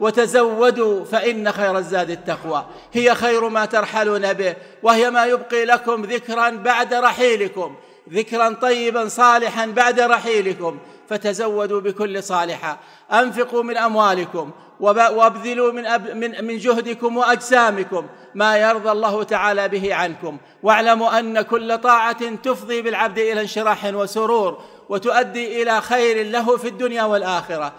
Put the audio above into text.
وتزودوا فإن خير الزاد التقوى هي خير ما ترحلون به وهي ما يبقي لكم ذكرا بعد رحيلكم ذكرا طيبا صالحا بعد رحيلكم فتزودوا بكل صالحة أنفقوا من أموالكم وابذلوا من, أب من, من جهدكم وأجسامكم ما يرضى الله تعالى به عنكم واعلموا أن كل طاعة تفضي بالعبد إلى انشراح وسرور وتؤدي إلى خير له في الدنيا والآخرة